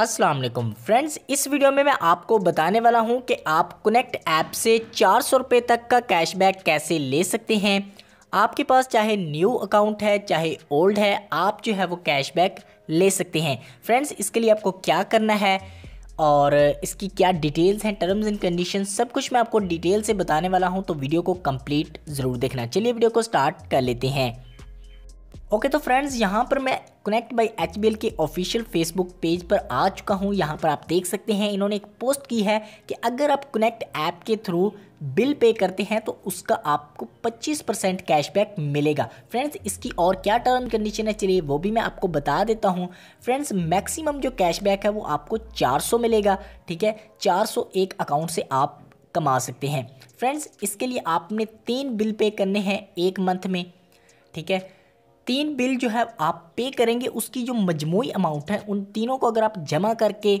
अस्सलाम वालेकुम फ्रेंड्स इस वीडियो में मैं आपको बताने वाला हूं कि आप कनेक्ट ऐप से चार सौ रुपये तक का कैशबैक कैसे ले सकते हैं आपके पास चाहे न्यू अकाउंट है चाहे ओल्ड है आप जो है वो कैशबैक ले सकते हैं फ्रेंड्स इसके लिए आपको क्या करना है और इसकी क्या डिटेल्स हैं टर्म्स एंड कंडीशन सब कुछ मैं आपको डिटेल से बताने वाला हूँ तो वीडियो को कम्प्लीट ज़रूर देखना चलिए वीडियो को स्टार्ट कर लेते हैं ओके तो फ्रेंड्स यहाँ पर मैं connect by H K official Facebook page पर आ चुका हूँ यहाँ पर आप देख सकते हैं इन्होंने एक पोस्ट की है कि अगर आप कनेक्ट ऐप के थ्रू बिल पे करते हैं तो उसका आपको 25 परसेंट कैशबैक मिलेगा फ्रेंड्स इसकी और क्या टर्म कंडीशन है चलिए वो भी मैं आपको बता देता हूँ फ्रेंड्स मैक्सिमम जो कैशबैक है वो आपको चार मिलेगा ठीक है चार एक अकाउंट से आप कमा सकते हैं फ्रेंड्स इसके लिए आपने तीन बिल पे करने हैं एक मंथ में ठीक है तीन बिल जो है आप पे करेंगे उसकी जो मजमू अमाउंट है उन तीनों को अगर आप जमा करके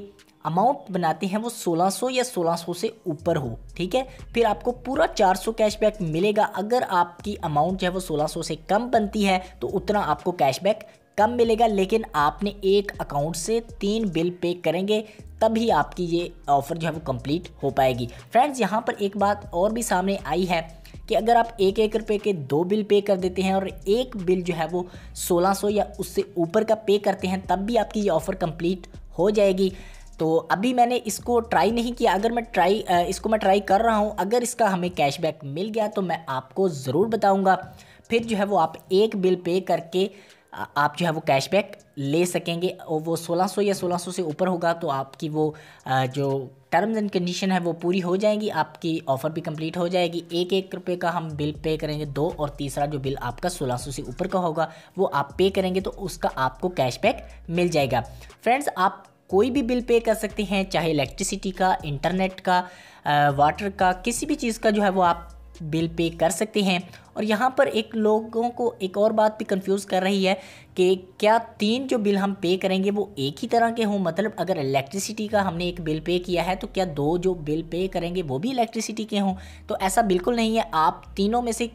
अमाउंट बनाते हैं वो 1600 या 1600 से ऊपर हो ठीक है फिर आपको पूरा 400 कैशबैक मिलेगा अगर आपकी अमाउंट जो है वो 1600 से कम बनती है तो उतना आपको कैशबैक कम मिलेगा लेकिन आपने एक अकाउंट से तीन बिल पे करेंगे तभी आपकी ये ऑफ़र जो है वो कंप्लीट हो पाएगी फ्रेंड्स यहाँ पर एक बात और भी सामने आई है कि अगर आप एक एक रुपये के दो बिल पे कर देते हैं और एक बिल जो है वो 1600 या उससे ऊपर का पे करते हैं तब भी आपकी ये ऑफ़र कंप्लीट हो जाएगी तो अभी मैंने इसको ट्राई नहीं किया अगर मैं ट्राई इसको मैं ट्राई कर रहा हूँ अगर इसका हमें कैशबैक मिल गया तो मैं आपको ज़रूर बताऊँगा फिर जो है वो आप एक बिल पे करके आप जो है वो कैशबैक ले सकेंगे और वो 1600 या 1600 से ऊपर होगा तो आपकी वो जो टर्म्स एंड कंडीशन है वो पूरी हो जाएगी आपकी ऑफ़र भी कंप्लीट हो जाएगी एक एक रुपये का हम बिल पे करेंगे दो और तीसरा जो बिल आपका 1600 से ऊपर का होगा वो आप पे करेंगे तो उसका आपको कैशबैक मिल जाएगा फ्रेंड्स आप कोई भी बिल पे कर सकते हैं चाहे इलेक्ट्रिसिटी का इंटरनेट का वाटर का किसी भी चीज़ का जो है वो आप बिल पे कर सकते हैं और यहाँ पर एक लोगों को एक और बात भी कंफ्यूज कर रही है कि क्या तीन जो बिल हम पे करेंगे वो एक ही तरह के हों मतलब अगर इलेक्ट्रिसिटी का हमने एक बिल पे किया है तो क्या दो जो बिल पे करेंगे वो भी इलेक्ट्रिसिटी के हों तो ऐसा बिल्कुल नहीं है आप तीनों में से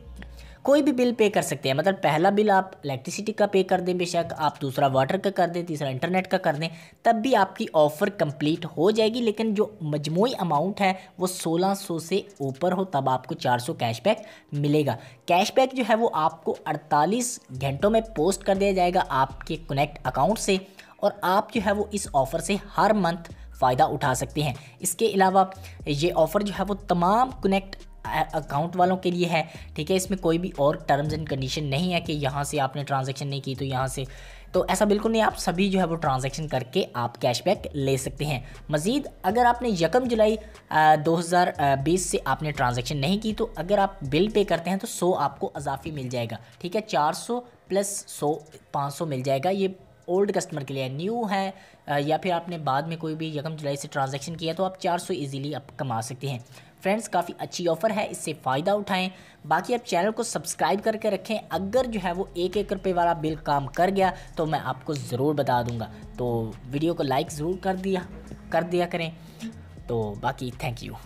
कोई भी बिल पे कर सकते हैं मतलब पहला बिल आप इलेक्ट्रिसिटी का पे कर दें बेशक आप दूसरा वाटर का कर दें तीसरा इंटरनेट का कर दें तब भी आपकी ऑफ़र कंप्लीट हो जाएगी लेकिन जो मजमू अमाउंट है वो 1600 से ऊपर हो तब आपको 400 कैशबैक मिलेगा कैशबैक जो है वो आपको 48 घंटों में पोस्ट कर दिया जाएगा आपके कनेक्ट अकाउंट से और आप जो है वो इस ऑफ़र से हर मंथ फ़ायदा उठा सकते हैं इसके अलावा ये ऑफ़र जो है वो तमाम कनेक्ट अकाउंट वालों के लिए है ठीक है इसमें कोई भी और टर्म्स एंड कंडीशन नहीं है कि यहाँ से आपने ट्रांजेक्शन नहीं की तो यहाँ से तो ऐसा बिल्कुल नहीं आप सभी जो है वो ट्रांजेक्शन करके आप कैशबैक ले सकते हैं मज़ीद अगर आपने यकम जुलाई आ, 2020 से आपने ट्रांजेक्शन नहीं की तो अगर आप बिल पे करते हैं तो 100 आपको अजाफी मिल जाएगा ठीक है 400 प्लस 100 500 मिल जाएगा ये ओल्ड कस्टमर के लिए न्यू है या फिर आपने बाद में कोई भी यकम जुलाई से ट्रांजेक्शन किया तो आप चार सौ आप कमा सकते हैं फ्रेंड्स काफ़ी अच्छी ऑफर है इससे फ़ायदा उठाएं बाकी आप चैनल को सब्सक्राइब करके रखें अगर जो है वो एक एक रुपये वाला बिल काम कर गया तो मैं आपको ज़रूर बता दूंगा तो वीडियो को लाइक ज़रूर कर दिया कर दिया करें तो बाकी थैंक यू